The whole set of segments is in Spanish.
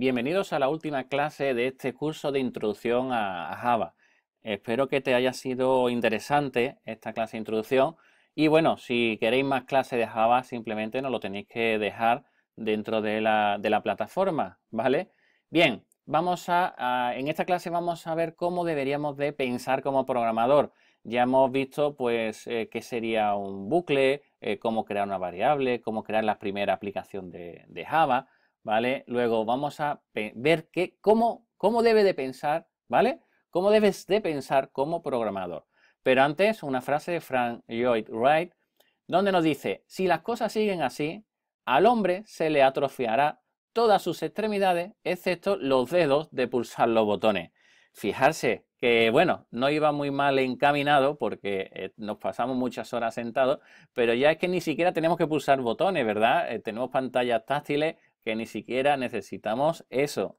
Bienvenidos a la última clase de este curso de introducción a Java. Espero que te haya sido interesante esta clase de introducción. Y bueno, si queréis más clases de Java, simplemente nos lo tenéis que dejar dentro de la, plataforma, ¿vale? Bien, vamos a, en esta clase vamos a ver cómo deberíamos de pensar como programador. Ya hemos visto, pues, eh, qué sería un bucle, eh, cómo crear una variable, cómo crear la primera aplicación de Java. ¿vale? Luego vamos a ver que, cómo, cómo debe de pensar, ¿vale? Cómo debes de pensar como programador. Pero antes, una frase de Frank Lloyd Wright, donde nos dice, si las cosas siguen así, al hombre se le atrofiará todas sus extremidades, excepto los dedos de pulsar los botones. Fijarse que, bueno, no iba muy mal encaminado porque eh, nos pasamos muchas horas sentados, pero ya es que ni siquiera tenemos que pulsar botones, ¿verdad? Eh, tenemos pantallas táctiles, que ni siquiera necesitamos eso.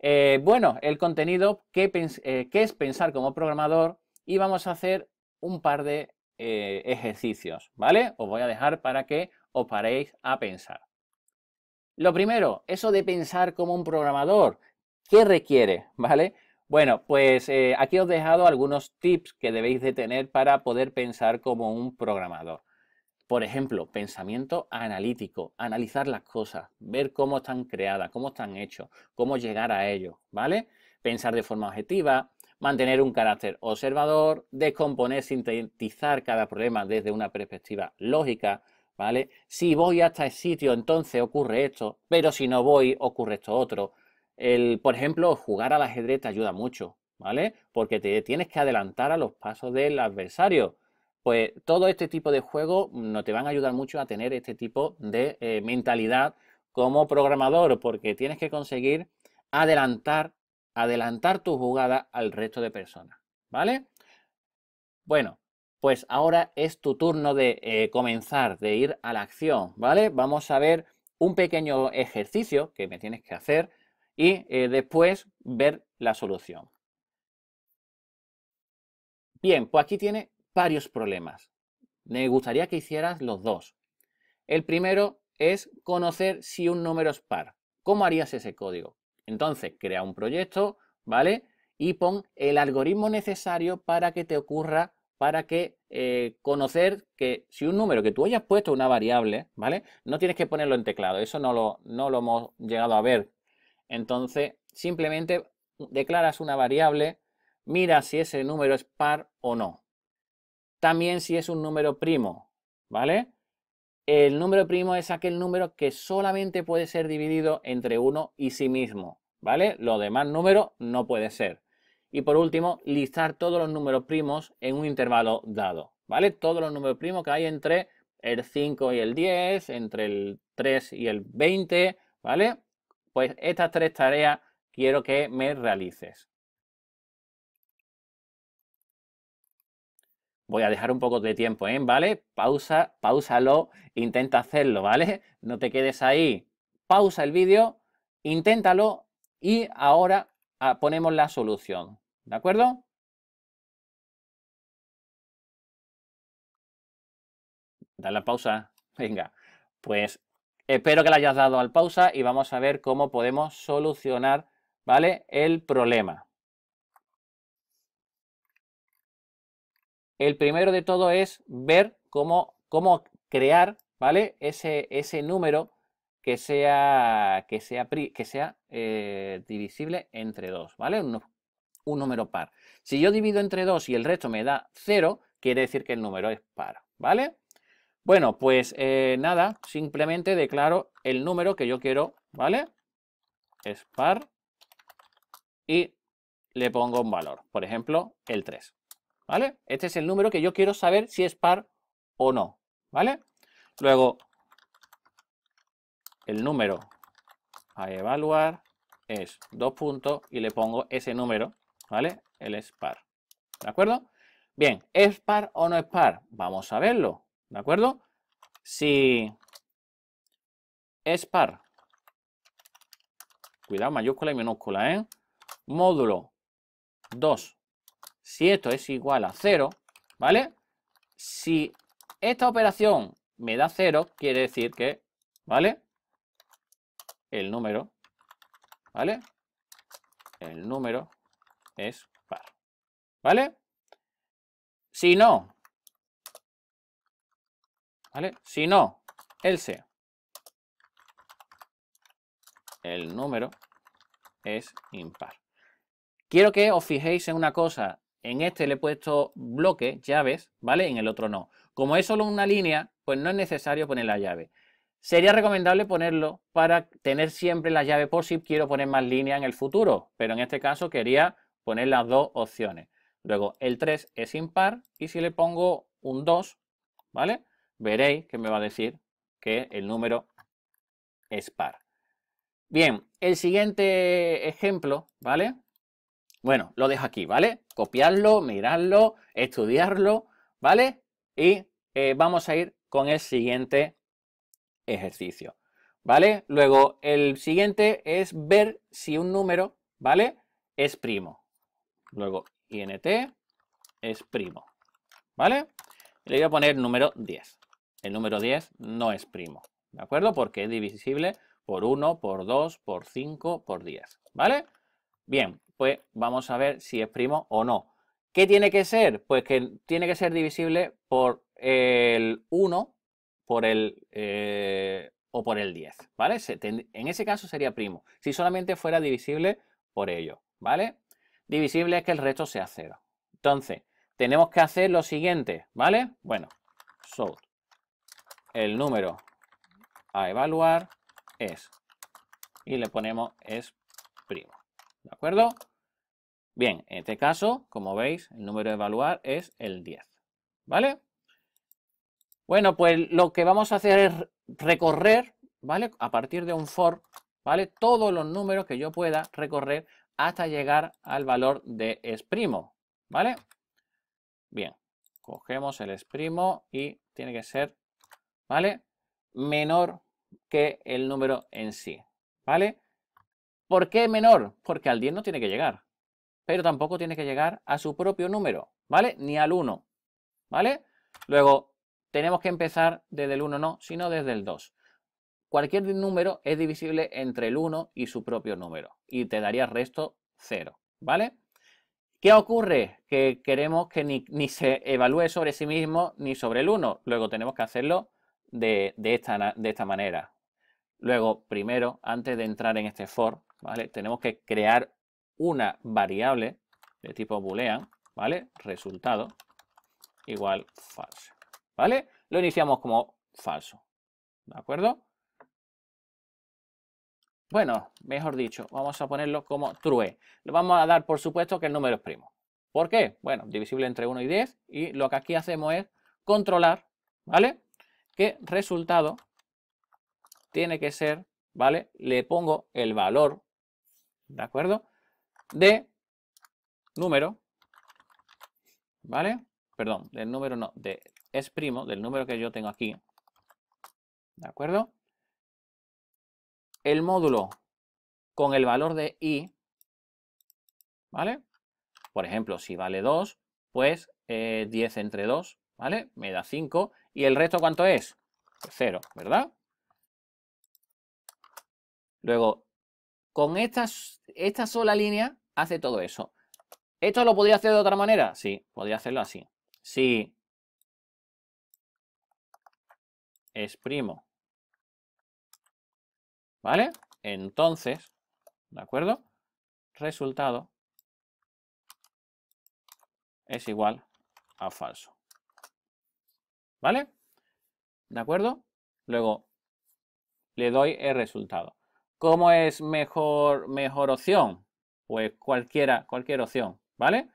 Eh, bueno, el contenido, eh, ¿qué, es pensar como programador y vamos a hacer un par de eh, ejercicios, ¿vale? Os voy a dejar para que os paréis a pensar. Lo primero, eso de pensar como un programador, ¿qué requiere, ¿vale? Bueno, pues aquí os he dejado algunos tips que debéis de tener para poder pensar como un programador. Por ejemplo, pensamiento analítico, analizar las cosas, ver cómo están creadas, cómo están hechos, cómo llegar a ellos, ¿vale? Pensar de forma objetiva, mantener un carácter observador, descomponer, sintetizar cada problema desde una perspectiva lógica, ¿vale? Si voy hasta el este sitio, entonces ocurre esto, pero si no voy, ocurre esto otro. El, por ejemplo, jugar al ajedrez te ayuda mucho, ¿vale? Porque te tienes que adelantar a los pasos del adversario pues todo este tipo de juegos no te van a ayudar mucho a tener este tipo de eh, mentalidad como programador, porque tienes que conseguir adelantar, adelantar tu jugada al resto de personas, ¿vale? Bueno, pues ahora es tu turno de eh, comenzar, de ir a la acción, ¿vale? Vamos a ver un pequeño ejercicio que me tienes que hacer y eh, después ver la solución. Bien, pues aquí tiene varios problemas. Me gustaría que hicieras los dos. El primero es conocer si un número es par. ¿Cómo harías ese código? Entonces, crea un proyecto, ¿vale? Y pon el algoritmo necesario para que te ocurra, para que eh, conocer que si un número que tú hayas puesto una variable, ¿vale? No tienes que ponerlo en teclado, eso no lo, no lo hemos llegado a ver. Entonces, simplemente declaras una variable, mira si ese número es par o no, también si es un número primo, ¿vale? El número primo es aquel número que solamente puede ser dividido entre uno y sí mismo, ¿vale? Los demás números no puede ser. Y por último, listar todos los números primos en un intervalo dado, ¿vale? Todos los números primos que hay entre el 5 y el 10, entre el 3 y el 20, ¿vale? Pues estas tres tareas quiero que me realices. voy a dejar un poco de tiempo, ¿eh? ¿Vale? Pausa, pausalo, intenta hacerlo, ¿vale? No te quedes ahí. Pausa el vídeo, inténtalo y ahora ah, ponemos la solución, ¿de acuerdo? Dale la pausa, venga. Pues espero que le hayas dado al pausa y vamos a ver cómo podemos solucionar, ¿vale? El problema. El primero de todo es ver cómo, cómo crear, ¿vale? Ese, ese número que sea, que sea, que sea eh, divisible entre 2, ¿vale? Un, número par. Si yo divido entre 2 y el resto me da 0, quiere decir que el número es par, ¿vale? Bueno, pues eh, nada, simplemente declaro el número que yo quiero, ¿vale? Es par y le pongo un valor, por ejemplo, el 3. ¿vale? Este es el número que yo quiero saber si es par o no, ¿vale? Luego, el número a evaluar es dos puntos y le pongo ese número, ¿vale? El es par, ¿de acuerdo? Bien, ¿es par o no es par? Vamos a verlo, ¿de acuerdo? Si es par, cuidado, mayúscula y minúscula, ¿eh? Módulo 2 si esto es igual a 0, ¿vale? Si esta operación me da 0, quiere decir que, ¿vale? El número, ¿vale? El número es par, ¿vale? Si no, ¿vale? Si no, sea, el número es impar. Quiero que os fijéis en una cosa en este le he puesto bloque, llaves, ¿vale? En el otro no. Como es solo una línea, pues no es necesario poner la llave. Sería recomendable ponerlo para tener siempre la llave por si quiero poner más líneas en el futuro, pero en este caso quería poner las dos opciones. Luego el 3 es impar y si le pongo un 2, ¿vale? Veréis que me va a decir que el número es par. Bien, el siguiente ejemplo, ¿vale? Bueno, lo dejo aquí, ¿vale? Copiarlo, mirarlo, estudiarlo, ¿vale? Y eh, vamos a ir con el siguiente ejercicio, ¿vale? Luego, el siguiente es ver si un número, ¿vale? Es primo. Luego, int es primo, ¿vale? Le voy a poner número 10. El número 10 no es primo, ¿de acuerdo? Porque es divisible por 1, por 2, por 5, por 10, ¿vale? Bien, pues vamos a ver si es primo o no. ¿Qué tiene que ser? Pues que tiene que ser divisible por el 1 por el, eh, o por el 10, ¿vale? En ese caso sería primo, si solamente fuera divisible por ello, ¿vale? Divisible es que el resto sea 0. Entonces, tenemos que hacer lo siguiente, ¿vale? Bueno, so, el número a evaluar es, y le ponemos es primo, ¿de acuerdo? Bien, en este caso, como veis, el número de evaluar es el 10. ¿Vale? Bueno, pues lo que vamos a hacer es recorrer, ¿vale? A partir de un for, ¿vale? Todos los números que yo pueda recorrer hasta llegar al valor de exprimo, ¿vale? Bien, cogemos el exprimo y tiene que ser, ¿vale? Menor que el número en sí, ¿vale? ¿Por qué menor? Porque al 10 no tiene que llegar, pero tampoco tiene que llegar a su propio número, ¿vale? Ni al 1, ¿vale? Luego, tenemos que empezar desde el 1 no, sino desde el 2. Cualquier número es divisible entre el 1 y su propio número y te daría resto 0, ¿vale? ¿Qué ocurre? Que queremos que ni, se evalúe sobre sí mismo ni sobre el 1. Luego tenemos que hacerlo de, esta, de esta manera. Luego, primero, antes de entrar en este for, ¿vale? Tenemos que crear una variable de tipo boolean, ¿vale? Resultado igual falso, ¿vale? Lo iniciamos como falso, ¿de acuerdo? Bueno, mejor dicho, vamos a ponerlo como true. Le vamos a dar por supuesto que el número es primo. ¿Por qué? Bueno, divisible entre 1 y 10 y lo que aquí hacemos es controlar, ¿vale? Que resultado tiene que ser, ¿vale? Le pongo el valor, ¿de acuerdo? de número, ¿vale? Perdón, del número no, de es primo, del número que yo tengo aquí, ¿de acuerdo? El módulo con el valor de i, ¿vale? Por ejemplo, si vale 2, pues 10 eh, entre 2, ¿vale? Me da 5. ¿Y el resto cuánto es? 0, ¿verdad? Luego, con esta sola línea hace todo eso. ¿Esto lo podría hacer de otra manera? Sí, podría hacerlo así. Si exprimo, ¿vale? Entonces, ¿de acuerdo? Resultado es igual a falso. ¿Vale? ¿De acuerdo? Luego le doy el resultado. ¿Cómo es mejor, mejor opción? Pues cualquiera, cualquier opción, ¿vale?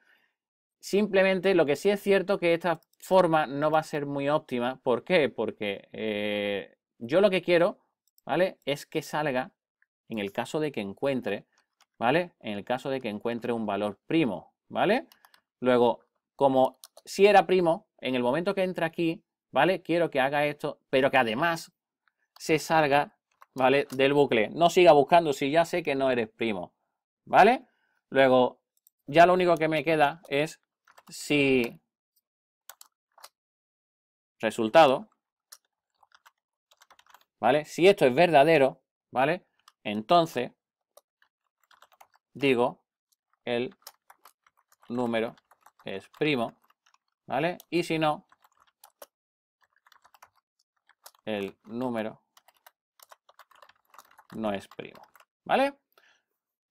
Simplemente lo que sí es cierto que esta forma no va a ser muy óptima. ¿Por qué? Porque eh, yo lo que quiero, ¿vale? Es que salga, en el caso de que encuentre, ¿vale? En el caso de que encuentre un valor primo, ¿vale? Luego, como si era primo, en el momento que entra aquí, ¿vale? Quiero que haga esto, pero que además se salga, ¿vale? Del bucle. No siga buscando si ya sé que no eres primo, ¿vale? Luego, ya lo único que me queda es si resultado, ¿vale? Si esto es verdadero, ¿vale? Entonces, digo, el número es primo, ¿vale? Y si no, el número no es primo, ¿vale?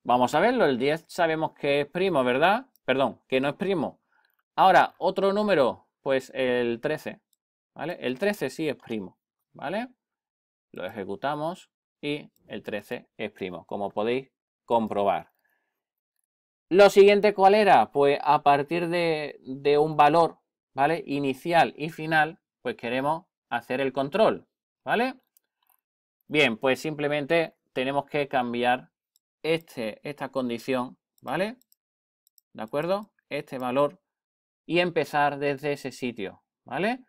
Vamos a verlo, el 10 sabemos que es primo, ¿verdad? Perdón, que no es primo. Ahora, otro número, pues el 13, ¿vale? El 13 sí es primo, ¿vale? Lo ejecutamos y el 13 es primo, como podéis comprobar. Lo siguiente, ¿cuál era? Pues a partir de, un valor, ¿vale? Inicial y final, pues queremos hacer el control, ¿vale? Bien, pues simplemente tenemos que cambiar este, esta condición, ¿vale? ¿De acuerdo? Este valor y empezar desde ese sitio, ¿vale?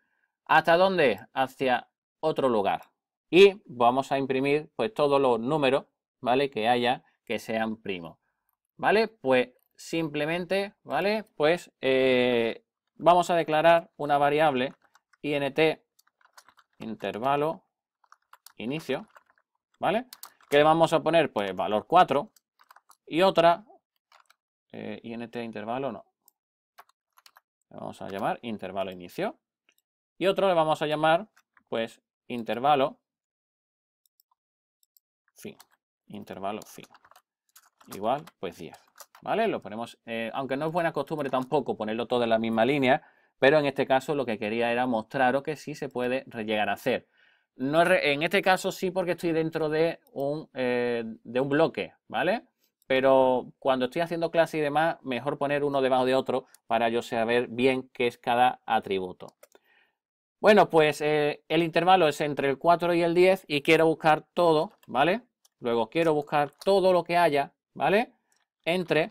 ¿Hasta dónde? Hacia otro lugar. Y vamos a imprimir pues todos los números, ¿vale? Que haya que sean primos, ¿vale? Pues simplemente, ¿vale? Pues eh, vamos a declarar una variable int intervalo inicio, ¿vale? ¿Qué le vamos a poner? Pues valor 4. Y otra, y eh, en este intervalo, no. Le vamos a llamar intervalo inicio. Y otro le vamos a llamar, pues, intervalo fin. Intervalo fin. Igual, pues 10. ¿Vale? Lo ponemos, eh, aunque no es buena costumbre tampoco ponerlo todo en la misma línea, pero en este caso lo que quería era mostraros que sí se puede llegar a hacer. No, en este caso sí porque estoy dentro de un, eh, de un bloque, ¿vale? Pero cuando estoy haciendo clase y demás, mejor poner uno debajo de otro para yo saber bien qué es cada atributo. Bueno, pues eh, el intervalo es entre el 4 y el 10 y quiero buscar todo, ¿vale? Luego quiero buscar todo lo que haya, ¿vale? Entre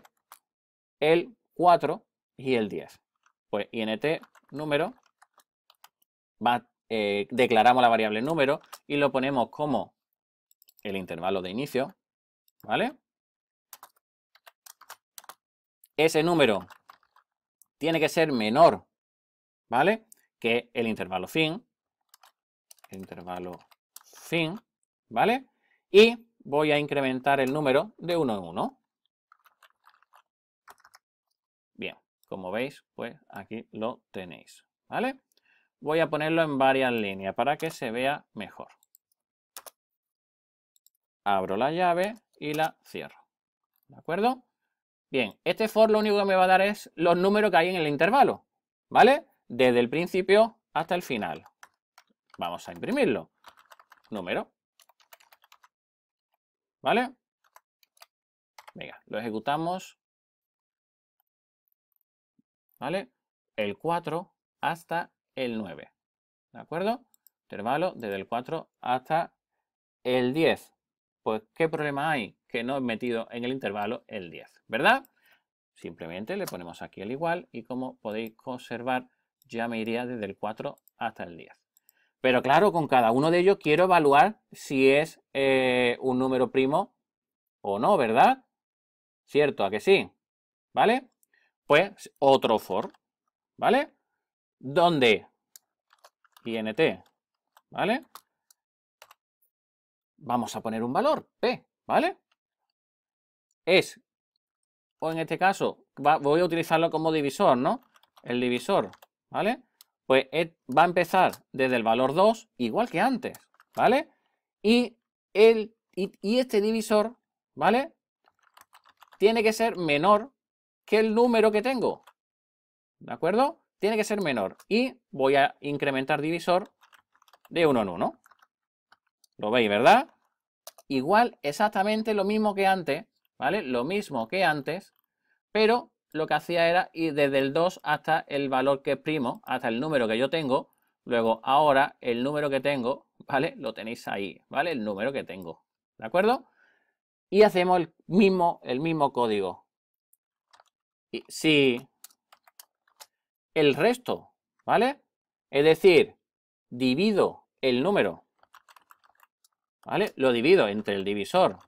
el 4 y el 10. Pues int número va eh, declaramos la variable número y lo ponemos como el intervalo de inicio, ¿vale? Ese número tiene que ser menor, ¿vale? Que el intervalo fin, el intervalo fin, ¿vale? Y voy a incrementar el número de 1 en 1. Bien, como veis, pues aquí lo tenéis, ¿vale? voy a ponerlo en varias líneas para que se vea mejor. Abro la llave y la cierro. ¿De acuerdo? Bien, este for lo único que me va a dar es los números que hay en el intervalo, ¿vale? Desde el principio hasta el final. Vamos a imprimirlo. Número. ¿Vale? Venga, lo ejecutamos. ¿Vale? El 4 hasta el 9. ¿De acuerdo? Intervalo desde el 4 hasta el 10. Pues, ¿qué problema hay? Que no he metido en el intervalo el 10, ¿verdad? Simplemente le ponemos aquí el igual y como podéis conservar ya me iría desde el 4 hasta el 10. Pero claro, con cada uno de ellos quiero evaluar si es eh, un número primo o no, ¿verdad? ¿Cierto? ¿A que sí? ¿Vale? Pues otro for, ¿vale? Donde ¿vale? Vamos a poner un valor, p, ¿vale? Es, o en este caso, voy a utilizarlo como divisor, ¿no? El divisor, ¿vale? Pues e, va a empezar desde el valor 2, igual que antes, ¿vale? Y, el, y este divisor, ¿vale? Tiene que ser menor que el número que tengo, ¿de acuerdo? tiene que ser menor y voy a incrementar divisor de 1 en 1. ¿Lo veis, verdad? Igual exactamente lo mismo que antes, ¿vale? Lo mismo que antes, pero lo que hacía era ir desde el 2 hasta el valor que primo, hasta el número que yo tengo. Luego, ahora, el número que tengo, ¿vale? Lo tenéis ahí, ¿vale? El número que tengo, ¿de acuerdo? Y hacemos el mismo, el mismo código. Y, sí, el resto, ¿vale? Es decir, divido el número, ¿vale? Lo divido entre el divisor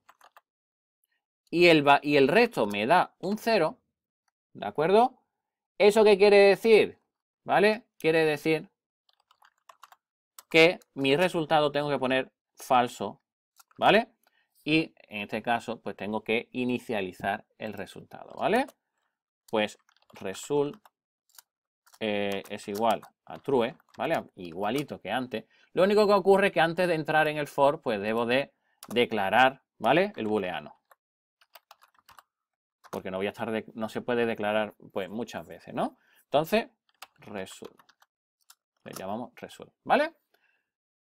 y el, y el resto me da un 0, ¿de acuerdo? ¿Eso qué quiere decir? ¿Vale? Quiere decir que mi resultado tengo que poner falso, ¿vale? Y en este caso, pues tengo que inicializar el resultado, ¿vale? Pues result eh, es igual a true, ¿vale? Igualito que antes. Lo único que ocurre es que antes de entrar en el for, pues debo de declarar, ¿vale? El booleano. Porque no voy a estar, no se puede declarar, pues, muchas veces, ¿no? Entonces, result. Le llamamos result, ¿vale?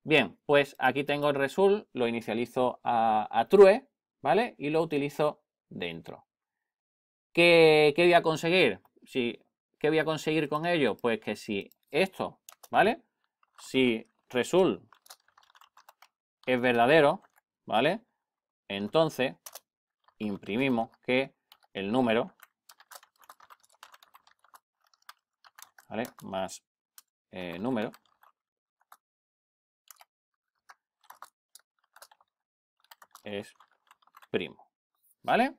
Bien, pues aquí tengo el result, lo inicializo a, true, ¿vale? Y lo utilizo dentro. ¿Qué, ¿Qué, voy a conseguir? Si ¿Qué voy a conseguir con ello? Pues que si esto, ¿vale? Si result es verdadero, ¿vale? Entonces imprimimos que el número, ¿vale? Más eh, número. Es primo, ¿vale?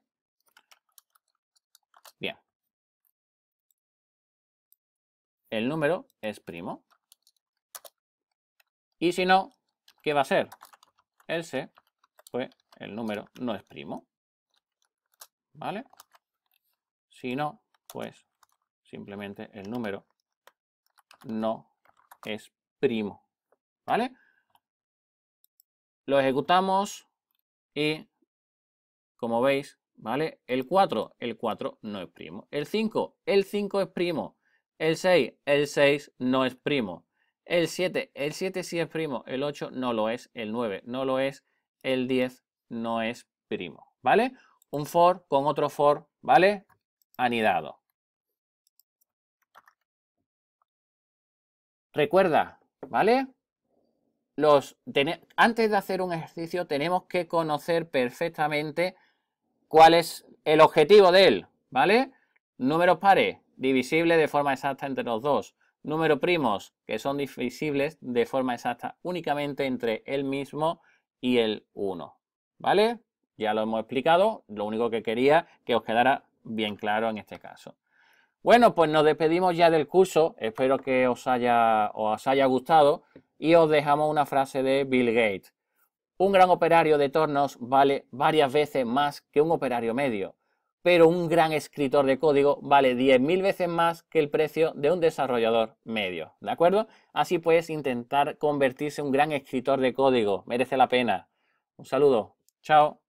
el número es primo. Y si no, ¿qué va a ser? El C, pues el número no es primo. ¿Vale? Si no, pues simplemente el número no es primo. ¿Vale? Lo ejecutamos y, como veis, ¿vale? El 4, el 4 no es primo. El 5, el 5 es primo. El 6, el 6 no es primo. El 7, el 7 sí es primo. El 8 no lo es. El 9 no lo es. El 10 no es primo. ¿Vale? Un for con otro for, ¿vale? Anidado. Recuerda, ¿vale? Los, antes de hacer un ejercicio tenemos que conocer perfectamente cuál es el objetivo de él, ¿vale? Números pares, divisible de forma exacta entre los dos. Número primos, que son divisibles de forma exacta únicamente entre el mismo y el 1. ¿Vale? Ya lo hemos explicado, lo único que quería que os quedara bien claro en este caso. Bueno, pues nos despedimos ya del curso, espero que os haya, os haya gustado y os dejamos una frase de Bill Gates. Un gran operario de tornos vale varias veces más que un operario medio pero un gran escritor de código vale 10.000 veces más que el precio de un desarrollador medio, ¿de acuerdo? Así puedes intentar convertirse en un gran escritor de código, merece la pena. Un saludo, chao.